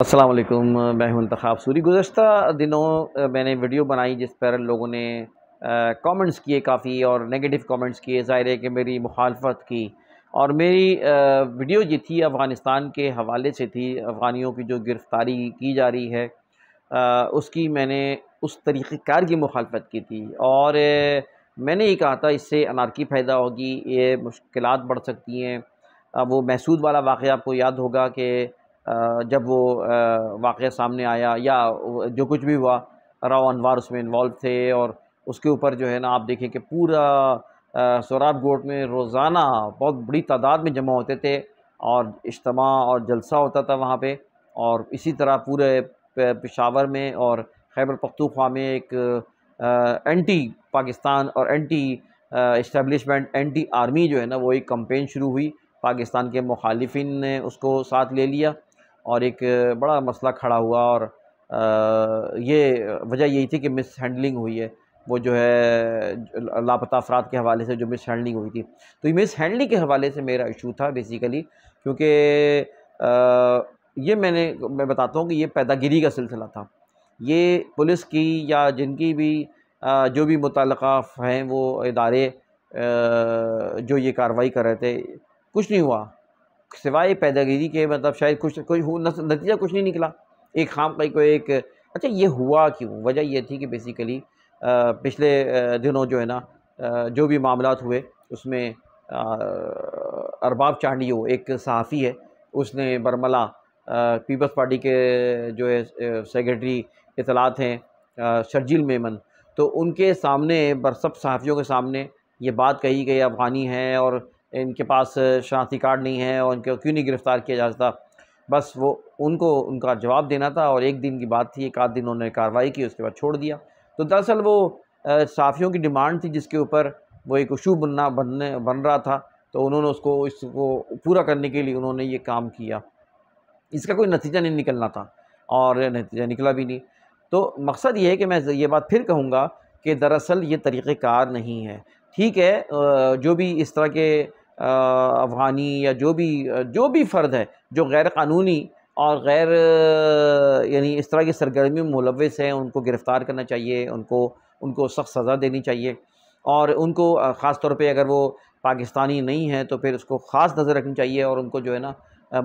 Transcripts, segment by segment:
असलम मैं हूं इंतखाब सूरी गुज्त दिनों मैंने वीडियो बनाई जिस पर लोगों ने कमेंट्स किए काफ़ी और नेगेटिव कमेंट्स किए ज़ाहिर है कि मेरी मुखालफत की और मेरी वीडियो जी थी अफ़गानिस्तान के हवाले से थी अफ़गानियों की जो गिरफ़्तारी की जा रही है आ, उसकी मैंने उस तरीक़ेकार की मुखालफत की थी और मैंने ये कहा था इससे अनारकी पैदा होगी ये मुश्किल बढ़ सकती हैं वो महसूद वाला वाक़ आपको याद होगा कि जब वो वाक़ सामने आया या जो कुछ भी हुआ राव अनवार उसमें इन्वॉल्व थे और उसके ऊपर जो है ना आप देखें कि पूरा सोराब गोट में रोज़ाना बहुत बड़ी तादाद में जमा होते थे और इज्तम और जलसा होता था वहाँ पे और इसी तरह पूरे पेशावर में और खैबर पख्तूखा में एक आ, एंटी पाकिस्तान और एंटी इस्टेबलिशमेंट एंटी आर्मी जो है ना वो एक कम्पेन शुरू हुई पाकिस्तान के मुखालिफिन ने उसको साथ ले लिया और एक बड़ा मसला खड़ा हुआ और ये वजह यही थी कि मिस हैंडलिंग हुई है वो जो है लापता अफराद के हवाले से जो मिस हैंडलिंग हुई थी तो ये मिस हैंडलिंग के हवाले से मेरा इशू था बेसिकली क्योंकि ये मैंने मैं बताता हूँ कि ये पैदागिरी का सिलसिला था ये पुलिस की या जिनकी भी जो भी मुतल हैं वो इदारे जो ये कार्रवाई कर रहे थे कुछ नहीं हुआ सिवाय पैदागिरी के मतलब शायद कुछ कोई नतीजा कुछ नहीं निकला एक खाम हाँ, कई को एक अच्छा ये हुआ क्यों वजह यह थी कि बेसिकली पिछले दिनों जो है ना जो भी मामला हुए उसमें अरबाब चांडियो एक सहाफ़ी है उसने बरमला पीपल्स पार्टी के जो है सेक्रेटरी इतलात हैं शर्जील मेमन तो उनके सामने बरसब सहाफ़ियों के सामने ये बात कही गई अफ़गानी है और इनके पास शनाख्ती कार्ड नहीं है और इनको क्यों नहीं गिरफ़्तार किया जा सकता बस वो उनको उनका जवाब देना था और एक दिन की बात थी एक आध दिन उन्होंने कार्रवाई की उसके बाद छोड़ दिया तो दरअसल वो साफ़ियों की डिमांड थी जिसके ऊपर वो एक उशू बनना बनने बन रहा था तो उन्होंने उसको इसको पूरा करने के लिए उन्होंने ये काम किया इसका कोई नतीजा नहीं निकलना था और नतीजा निकला भी नहीं तो मकसद ये है कि मैं ये बात फिर कहूँगा कि दरअसल ये तरीक़ेकार नहीं है ठीक है जो भी इस तरह के अफ़गानी या जो भी जो भी फ़र्द है जो गैर कानूनी और गैर यानी इस तरह की सरगर्मी में हैं उनको गिरफ़्तार करना चाहिए उनको उनको सख्त सज़ा देनी चाहिए और उनको ख़ास तौर पे अगर वो पाकिस्तानी नहीं हैं तो फिर उसको ख़ास नज़र रखनी चाहिए और उनको जो है ना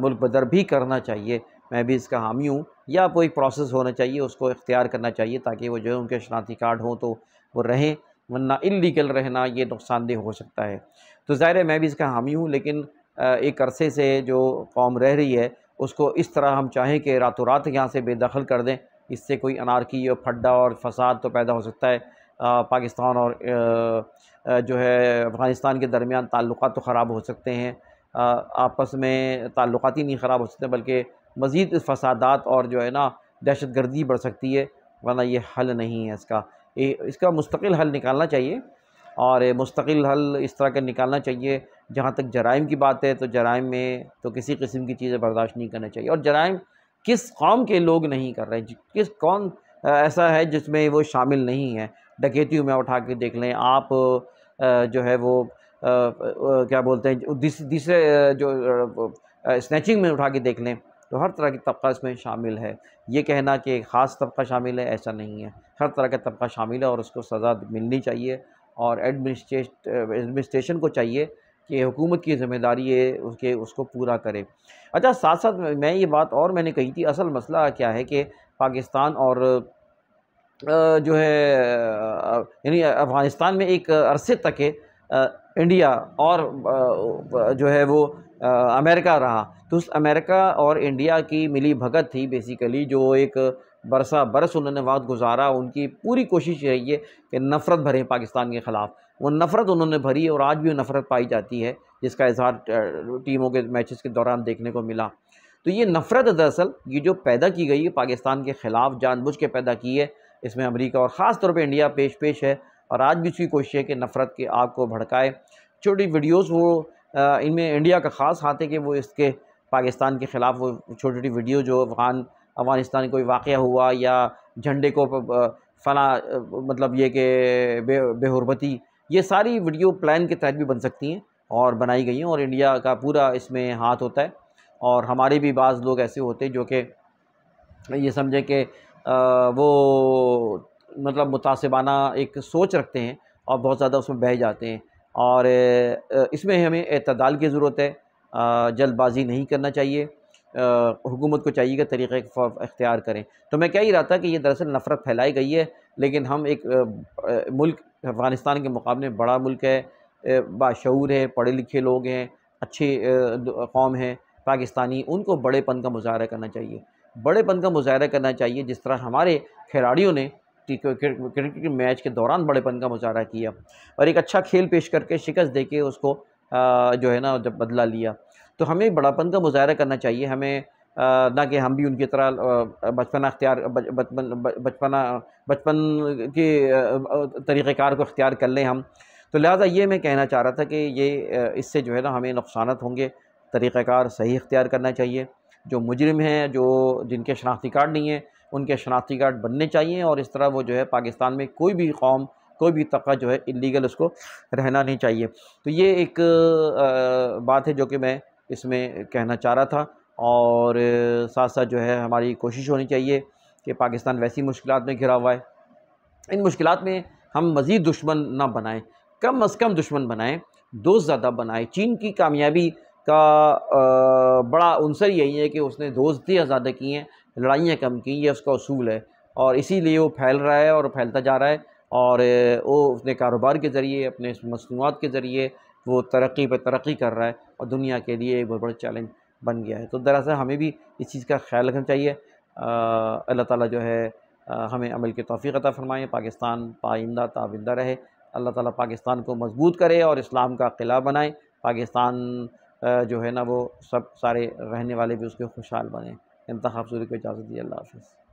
मुल्क बदर भी करना चाहिए मैं भी इसका हामी हूँ या कोई प्रोसेस होना चाहिए उसको इख्तियार करना चाहिए ताकि वो जो है उनके शनाती कार्ड हों तो वो रहें वरना इलीगल रहना ये नुकसानदेह हो सकता है तो ज़ाहिर है मैं भी इसका हामी हूँ लेकिन एक अरसे से जो कौम रह रही है उसको इस तरह हम चाहें कि रातों रात यहाँ से बेदखल कर दें इससे कोई अनारकी और फड्डा और फसाद तो पैदा हो सकता है पाकिस्तान और जो है अफ़गानिस्तान के दरमियान ताल्लुक तो ख़राब हो सकते हैं आपस में ताल्लुक ही नहीं ख़राब हो सकते बल्कि मज़ीद फसादात और जो है ना दहशत गर्दी बढ़ सकती है वरना ये हल नहीं है इसका इसका मुस्तकिल हल निकालना चाहिए और मुस्तकिल हल इस तरह का निकालना चाहिए जहाँ तक जराइम की बात है तो जराइम में तो किसी किस्म की चीज़ें बर्दाश्त नहीं करना चाहिए और जराइम किस कौम के लोग नहीं कर रहे किस कौन ऐसा है जिसमें वो शामिल नहीं है डकैतियों में उठा के देख लें आप जो है वो क्या बोलते हैं दूसरे जो स्नैचिंग में उठा के देख लें तो हर तरह की तबका इसमें शामिल है ये कहना कि ख़ास तबका शामिल है ऐसा नहीं है हर तरह का तबका शामिल है और उसको सज़ा मिलनी चाहिए और एडमिनिस्ट्रेट एडमिनिस्ट्रेशन को चाहिए कि हुकूमत की ज़िम्मेदारी है उसके उसको पूरा करे अच्छा साथ साथ मैं ये बात और मैंने कही थी असल मसला क्या है कि पाकिस्तान और जो है यानी अफ़गानिस्तान में एक अरसे तक है इंडिया और जो है वो अमेरिका रहा तो उस अमेरिका और इंडिया की मिली भगत थी बेसिकली जो एक बरसा बरस उन्होंने वक्त गुजारा उनकी पूरी कोशिश रही है कि नफ़रत भरें पाकिस्तान के ख़िलाफ़ वो नफ़रत उन्होंने भरी और आज भी नफ़रत पाई जाती है जिसका इजहार टीमों के मैचेस के दौरान देखने को मिला तो ये नफ़रत दरअसल ये जो पैदा की गई है पाकिस्तान के ख़िलाफ़ जानबूझ के पैदा की है इसमें अमेरिका और ख़ास तौर पर इंडिया पेश पेश है और आज भी उसकी कोशिश है कि नफ़रत की आग को भड़काए छोटी वीडियोज़ वो इनमें इंडिया का ख़ास हाथ है कि वो इसके पाकिस्तान के ख़िलाफ़ वो छोटी छोटी वीडियो जो अफ़गान अफ़गानिस्तान कोई वाक़ हुआ या झंडे को फला मतलब ये कि बे बेहरबती ये सारी वीडियो प्लान के तहत भी बन सकती हैं और बनाई गई हैं और इंडिया का पूरा इसमें हाथ होता है और हमारे भी बाज़ लोग ऐसे होते हैं जो कि ये समझें कि वो मतलब मुतासबाना एक सोच रखते हैं और बहुत ज़्यादा उसमें बह जाते हैं और इसमें हमें अतदाल की ज़रूरत है जल्दबाजी नहीं करना चाहिए हुकूमत को चाहिए कि तरीक़े इख्तियार करें तो मैं कह ही रहा था कि ये दरअसल नफ़रत फैलाई गई है लेकिन हम एक मुल्क अफ़गानिस्तान के मुकाबले बड़ा मुल्क है बाशूर है पढ़े लिखे लोग हैं अच्छे कौम है पाकिस्तानी उनको बड़ेपन का मुजाहरा करना चाहिए बड़ेपन का मुजाहरा करना चाहिए जिस तरह हमारे खिलाड़ियों ने क्रिकेट के मैच के दौरान बड़ेपन का मुजाहरा किया और एक अच्छा खेल पेश करके शिकस्त दे के उसको जो है ना जब बदला लिया तो हमें बड़ापन का मुजाहरा करना चाहिए हमें ना कि हम भी उनकी तरह बचपना अख्तियार बचपन बचपना बचपन के तरीक़ार को अख्तियार कर लें हम तो लिहाजा ये मैं कहना चाह रहा था कि ये इससे जो है ना हमें नुक़सान होंगे तरीक़ाकार सही अख्तियार करना चाहिए जो मुजरम हैं जो जिनके शनाख्ती कार्ड नहीं है उनके शनाख्ती कार्ड बनने चाहिए और इस तरह वो जो है पाकिस्तान में कोई भी कौम कोई भी तबका जो है इलीगल उसको रहना नहीं चाहिए तो ये एक बात है जो कि मैं इसमें कहना चाह रहा था और साथ साथ जो है हमारी कोशिश होनी चाहिए कि पाकिस्तान वैसी मुश्किल में घिरा हुआ है इन मुश्किल में हम मज़ीद दुश्मन ना बनाएँ कम अज़ कम दुश्मन बनाएँ दोस्त ज़्यादा बनाए चीन की कामयाबी का आ, बड़ा अनसर यही है कि उसने दोस्त ज़्यादा आज़ादा किए हैं लड़ाइयाँ कम की ये उसका असूल है और इसीलिए वो फैल रहा है और फैलता जा रहा है और वो अपने कारोबार के ज़रिए अपने मसनूआत के ज़रिए वो तरक्की पर तरक्की कर रहा है और दुनिया के लिए एक बहुत बड़ा चैलेंज बन गया है तो दरअसल हमें भी इस चीज़ का ख्याल रखना चाहिए अल्लाह ताला जो है आ, हमें अमल के तोफ़ी अता फ़रमाएँ पाकिस्तान पाइंदा ताविंदा रहे अल्लाह ताला पाकिस्तान को मजबूत करे और इस्लाम का किला बनाए पाकिस्तान जो है ना वो सब सारे रहने वाले भी उसके खुशहाल बने इंतखब सूरी को इजाज़त दी अल्लाह हाफ़